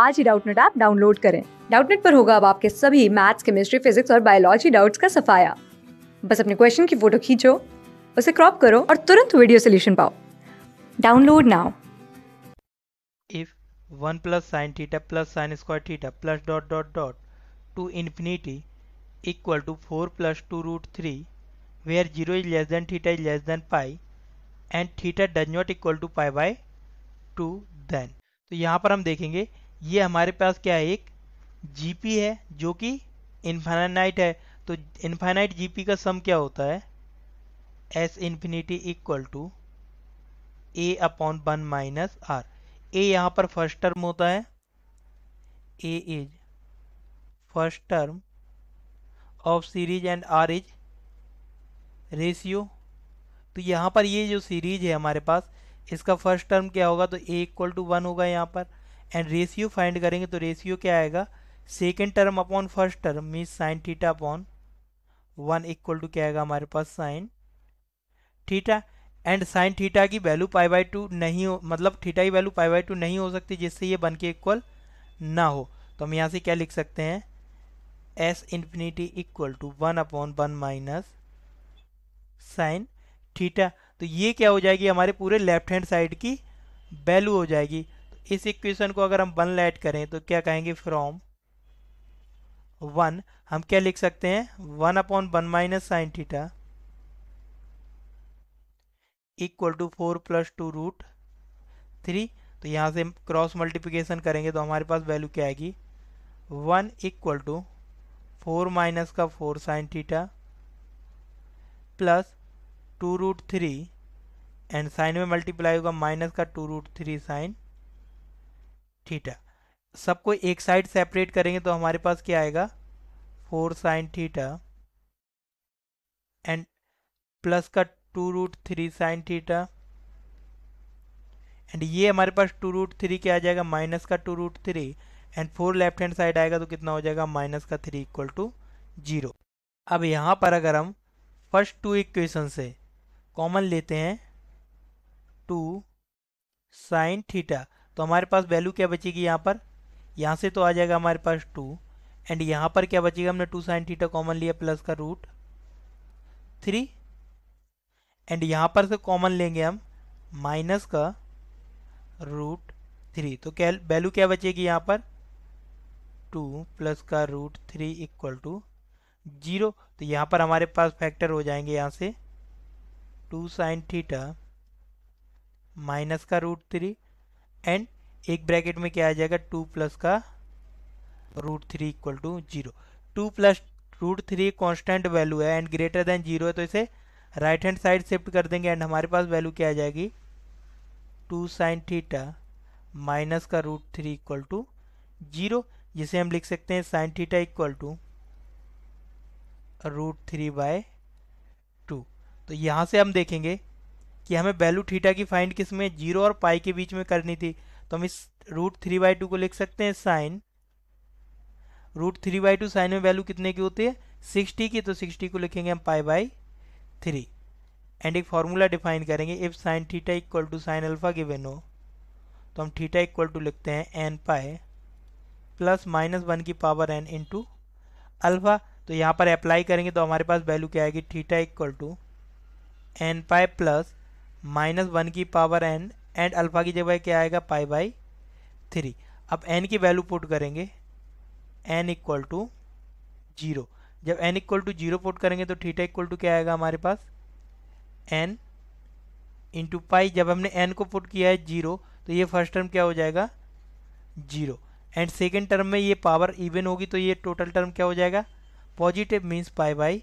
आज ही Doubtnut app download करें डाउटनेट पर होगा अब आपके सभी मैथ्स केमिस्ट्री फिजिक्स और बायोलॉजी डाउट्स का सफाया बस अपने क्वेश्चन की फोटो खींचो उसे क्रॉप करो और तुरंत वीडियो सोल्यूशन पाओ download now if one plus sine theta plus sine square theta plus dot dot dot to infinity equal to four plus two root three where zero is less than theta is less than pi and theta does not equal to pi by two then तो यहाँ पर हम देखेंगे ये हमारे पास क्या है एक जीपी है जो कि इनफाइनाइट है तो इनफाइनाइट जीपी का सम क्या होता है S infinity equal to A upon one minus R A यहाँ पर फर्स्ट टर्म होता है A is first term of series and R is ratio तो यहाँ पर ये जो सीरीज है हमारे पास इसका फर्स्ट टर्म क्या होगा तो ए इक्वल टू वन होगा यहाँ पर एंड रेशियो फाइंड करेंगे तो रेशियो क्या आएगा second term upon first term means sine theta upon one equal to क्या आएगा हमारे पास sine theta and sine theta की वैल्यू पाई बाई टू नहीं हो मतलब थीटा की वैल्यू पाई बाई टू नहीं हो सकती जिससे ये बन के इक्वल ना हो तो हम यहाँ से क्या लिख सकते हैं S infinity equal to one upon one minus sine theta तो ये क्या हो जाएगी हमारे पूरे लेफ्ट हैंड साइड की वैल्यू हो जाएगी इस इक्वेशन को अगर हम वन लेट करें तो क्या कहेंगे फ्रॉम वन हम क्या लिख सकते हैं one upon one minus sine theta equal to four plus two root three तो यहाँ से क्रॉस मल्टीप्लिकेशन करेंगे तो हमारे पास वैल्यू क्या आएगी one equal to four minus का four sine theta plus two root three and sine में मल्टीप्लाई होगा माइनस का two root three sine theta सबको एक साइड सेपरेट करेंगे तो हमारे पास क्या आएगा four sine theta and plus का two root three sine theta and ये हमारे पास टू रूट थ्री क्या आ जाएगा माइनस का two root three and four left hand side आएगा तो कितना हो जाएगा माइनस का थ्री इक्वल टू जीरो अब यहाँ पर अगर हम फर्स्ट टू इक्वेशन से कॉमन लेते हैं टू साइन थीटा तो हमारे पास वैल्यू क्या बचेगी यहाँ पर यहाँ से तो आ जाएगा हमारे पास टू एंड यहाँ पर क्या बचेगा हमने टू साइन थीटा कॉमन लिया प्लस का रूट थ्री एंड यहाँ पर से कॉमन लेंगे हम माइनस का रूट थ्री तो क्या वैल्यू क्या बचेगी यहाँ पर टू प्लस का root three equal to zero तो यहाँ पर हमारे पास फैक्टर हो जाएंगे यहाँ से टू साइन थीटा माइनस का रूट थ्री एंड एक ब्रैकेट में क्या आ जाएगा टू प्लस का root three equal to zero two plus root three constant value है एंड ग्रेटर देन जीरो है तो इसे राइट हैंड साइड शिफ्ट कर देंगे एंड हमारे पास वैल्यू क्या आ जाएगी टू साइन थीटा माइनस का root three equal to zero जिसे हम लिख सकते हैं sine theta equal to root three by two तो यहाँ से हम देखेंगे कि हमें वैल्यू थीटा की फाइंड किस में जीरो और पाई के बीच में करनी थी तो हम इस रूट थ्री बाई टू को लिख सकते हैं sine root three by two sine में वैल्यू कितने की होती है सिक्सटी की तो सिक्सटी को लिखेंगे हम पाई बाई थ्री एंड एक फार्मूला डिफाइन करेंगे if sine theta equal to sine alpha given हो तो हम थीटा इक्वल टू लिखते हैं n pi plus minus one की पावर एन टू अल्फा तो यहाँ पर अप्लाई करेंगे तो हमारे पास वैल्यू क्या आएगी theta equal to n pi plus minus one की पावर एन एंड अल्फ़ा की जगह क्या आएगा पाई बाई थ्री अब एन की वैल्यू पुट करेंगे एन इक्वल टू जीरो जब n equal to zero put करेंगे तो थीटा इक्वल टू क्या आएगा हमारे पास एन इंटू पाई जब हमने एन को पुट किया है जीरो तो ये फर्स्ट टर्म क्या हो जाएगा जीरो एंड सेकेंड टर्म में ये पावर इवन होगी तो ये टोटल टर्म क्या हो जाएगा positive means pi by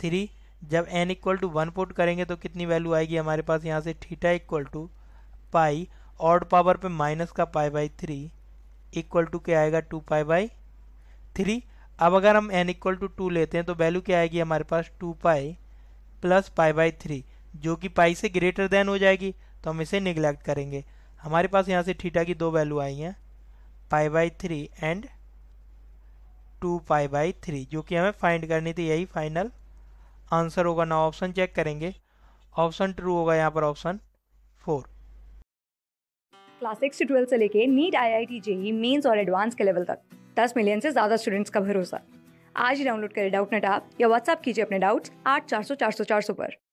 three जब n equal to one put करेंगे तो कितनी वैल्यू आएगी हमारे पास यहाँ से theta equal to pi odd power पे माइनस का pi by three equal to क्या आएगा टू पाई बाई थ्री अब अगर हम एन इक्वल टू टू लेते हैं तो वैल्यू क्या आएगी हमारे पास two pi plus pi by three जो कि पाई से ग्रेटर देन हो जाएगी तो हम इसे निगलेक्ट करेंगे हमारे पास यहाँ से थीटा की दो वैल्यू आई हैं pi by three and two pi by three जो कि हमें फाइंड करनी थी यही फाइनल आंसर होगा ना ऑप्शन चेक करेंगे ऑप्शन ट्रू होगा यहाँ पर ऑप्शन फोर क्लास सिक्स से ट्वेल्थ से लेके NEET I I T JEE mains और एडवांस के लेवल तक दस मिलियन से ज़्यादा स्टूडेंट्स का भरोसा आज ही डाउनलोड करें डाउट नेट आप या व्हाट्सअप कीजिए अपने डाउट्स आठ चार सौ चार सौ चार सौ पर